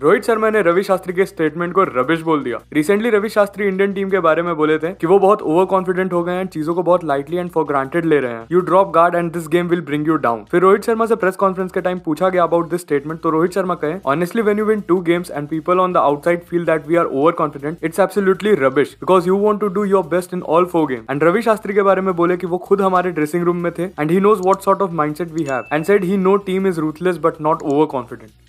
रोहित शर्मा ने रवि शास्त्री के स्टेटमेंट को रबिश बोल दिया recently Ravi Shastri Indian team के बारे में बोले थे कि वो बहुत ओवर कॉन्फिडेंट हो गए हैं चीजों को बहुत लाइटली एंड फॉर ग्रांटेड ले रहे हैं you drop guard and this game will bring you down फिर रोहित शर्मा से प्रेस कॉन्फ्रेंस के टाइम पूछा गया अबाउट दिस स्टेटमेंट तो रोहित शर्मा कहे honestly when you win two games and people on the outside feel that we are over confident it's absolutely rubbish because you want to do your best in all four game and Ravi Shastri के बारे में बोले कि वो खुद हमारे dressing room में थे and he knows what sort of mind set we have and set he know team is ruthless but not over confident